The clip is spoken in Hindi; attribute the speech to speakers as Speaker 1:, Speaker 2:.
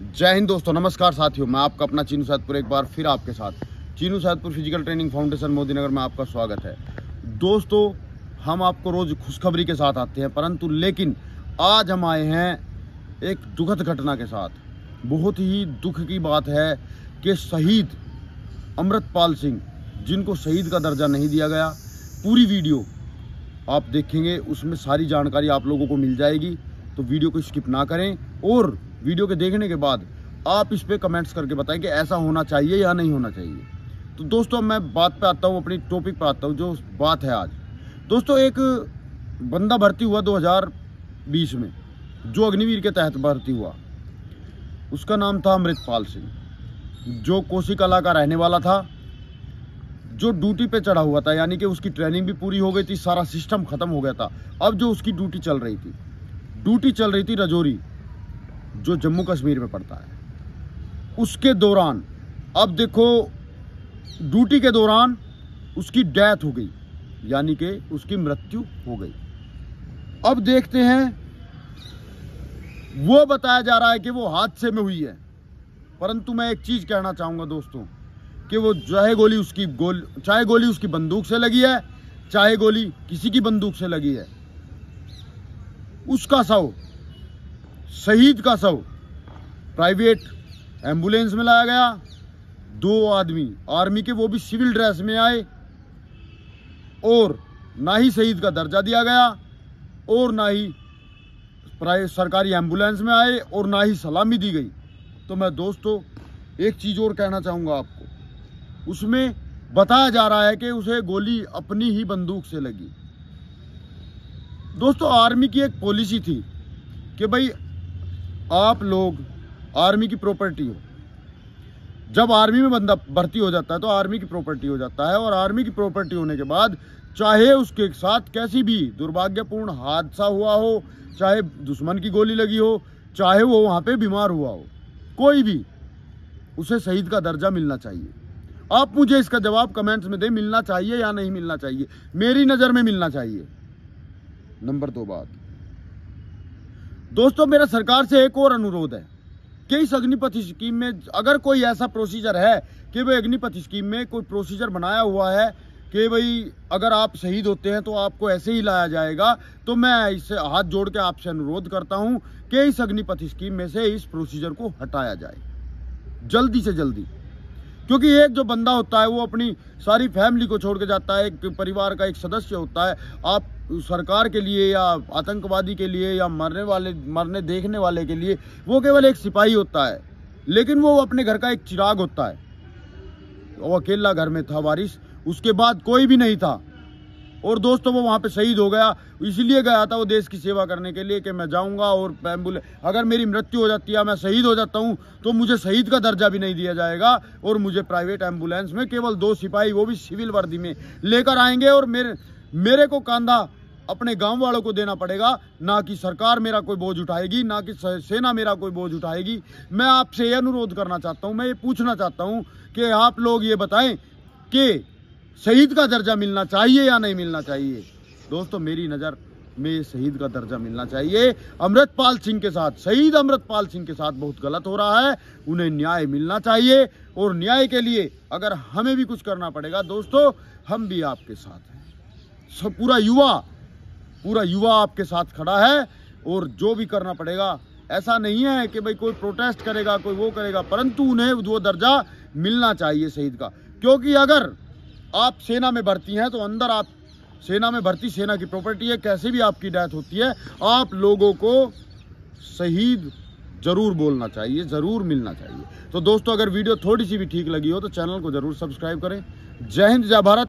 Speaker 1: जय हिंद दोस्तों नमस्कार साथियों मैं आपका अपना चीनू सैदपुर एक बार फिर आपके साथ Chinu Saidpur physical training foundation Modinagar में आपका स्वागत है दोस्तों हम आपको रोज़ खुशखबरी के साथ आते हैं परंतु लेकिन आज हम आए हैं एक दुखद घटना के साथ बहुत ही दुख की बात है कि शहीद अमृतपाल सिंह जिनको शहीद का दर्जा नहीं दिया गया पूरी वीडियो आप देखेंगे उसमें सारी जानकारी आप लोगों को मिल जाएगी तो वीडियो को स्किप ना करें और वीडियो के देखने के बाद आप इस पर कमेंट्स करके बताएं कि ऐसा होना चाहिए या नहीं होना चाहिए तो दोस्तों मैं बात पे आता हूँ अपनी टॉपिक पे आता हूँ जो बात है आज दोस्तों एक बंदा भर्ती हुआ 2020 में जो अग्निवीर के तहत भर्ती हुआ उसका नाम था अमृतपाल सिंह जो कोसी कला का रहने वाला था जो ड्यूटी पे चढ़ा हुआ था यानी कि उसकी ट्रेनिंग भी पूरी हो गई थी सारा सिस्टम ख़त्म हो गया था अब जो उसकी ड्यूटी चल रही थी ड्यूटी चल रही थी रजौरी जो जम्मू कश्मीर में पड़ता है उसके दौरान अब देखो ड्यूटी के दौरान उसकी डेथ हो गई यानी कि उसकी मृत्यु हो गई अब देखते हैं वो बताया जा रहा है कि वो हादसे में हुई है परंतु मैं एक चीज़ कहना चाहूंगा दोस्तों कि वो चाहे गोली उसकी गोल चाहे गोली उसकी बंदूक से लगी है चाहे गोली किसी की बंदूक से लगी है उसका शव शहीद का शव प्राइवेट एम्बुलेंस में लाया गया दो आदमी आर्मी के वो भी सिविल ड्रेस में आए और ना ही शहीद का दर्जा दिया गया और ना ही सरकारी एम्बुलेंस में आए और ना ही सलामी दी गई तो मैं दोस्तों एक चीज़ और कहना चाहूँगा आपको उसमें बताया जा रहा है कि उसे गोली अपनी ही बंदूक से लगी दोस्तों आर्मी की एक पॉलिसी थी कि भाई आप लोग आर्मी की प्रॉपर्टी हो जब आर्मी में बंदा भर्ती हो जाता है तो आर्मी की प्रॉपर्टी हो जाता है और आर्मी की प्रॉपर्टी होने के बाद चाहे उसके साथ कैसी भी दुर्भाग्यपूर्ण हादसा हुआ हो चाहे दुश्मन की गोली लगी हो चाहे वो वहाँ पे बीमार हुआ हो कोई भी उसे शहीद का दर्जा मिलना चाहिए आप मुझे इसका जवाब कमेंट्स में दे मिलना चाहिए या नहीं मिलना चाहिए मेरी नज़र में मिलना चाहिए नंबर दो बात दोस्तों मेरा सरकार से एक और अनुरोध है कि इस अग्निपथ स्कीम में अगर कोई ऐसा प्रोसीजर है कि भाई अग्निपथ स्कीम में कोई प्रोसीजर बनाया हुआ है कि भाई अगर आप शहीद होते हैं तो आपको ऐसे ही लाया जाएगा तो मैं इससे हाथ जोड़ के आपसे अनुरोध करता हूं कि इस अग्निपथ स्कीम में से इस प्रोसीजर को हटाया जाए जल्दी से जल्दी क्योंकि एक जो बंदा होता है वो अपनी सारी फैमिली को छोड़ के जाता है एक परिवार का एक सदस्य होता है आप सरकार के लिए या आतंकवादी के लिए या मरने वाले मरने देखने वाले के लिए वो केवल एक सिपाही होता है लेकिन वो अपने घर का एक चिराग होता है वो अकेला घर में था वारिस उसके बाद कोई भी नहीं था और दोस्तों वो वहाँ पे शहीद हो गया इसलिए गया था वो देश की सेवा करने के लिए कि मैं जाऊँगा और एम्बुलेंस अगर मेरी मृत्यु हो जाती है मैं शहीद हो जाता हूँ तो मुझे शहीद का दर्जा भी नहीं दिया जाएगा और मुझे प्राइवेट एम्बुलेंस में केवल दो सिपाही वो भी सिविल वर्दी में लेकर आएंगे और मेरे मेरे को कांधा अपने गांव वालों को देना पड़ेगा ना कि सरकार मेरा कोई बोझ उठाएगी ना कि सेना मेरा कोई बोझ उठाएगी मैं आपसे ये अनुरोध करना चाहता हूँ मैं ये पूछना चाहता हूँ कि आप लोग ये बताएं कि शहीद का दर्जा मिलना चाहिए या नहीं मिलना चाहिए दोस्तों मेरी नज़र में शहीद का दर्जा मिलना चाहिए अमृतपाल सिंह के साथ शहीद अमृतपाल सिंह के साथ बहुत गलत हो रहा है उन्हें न्याय मिलना चाहिए और न्याय के लिए अगर हमें भी कुछ करना पड़ेगा दोस्तों हम भी आपके साथ हैं सब पूरा युवा पूरा युवा आपके साथ खड़ा है और जो भी करना पड़ेगा ऐसा नहीं है कि भाई कोई प्रोटेस्ट करेगा कोई वो करेगा परंतु उन्हें वो दर्जा मिलना चाहिए शहीद का क्योंकि अगर आप सेना में भर्ती हैं तो अंदर आप सेना में भर्ती सेना की प्रॉपर्टी है कैसे भी आपकी डेथ होती है आप लोगों को शहीद ज़रूर बोलना चाहिए ज़रूर मिलना चाहिए तो दोस्तों अगर वीडियो थोड़ी सी भी ठीक लगी हो तो चैनल को ज़रूर सब्सक्राइब करें जय हिंद जय भारत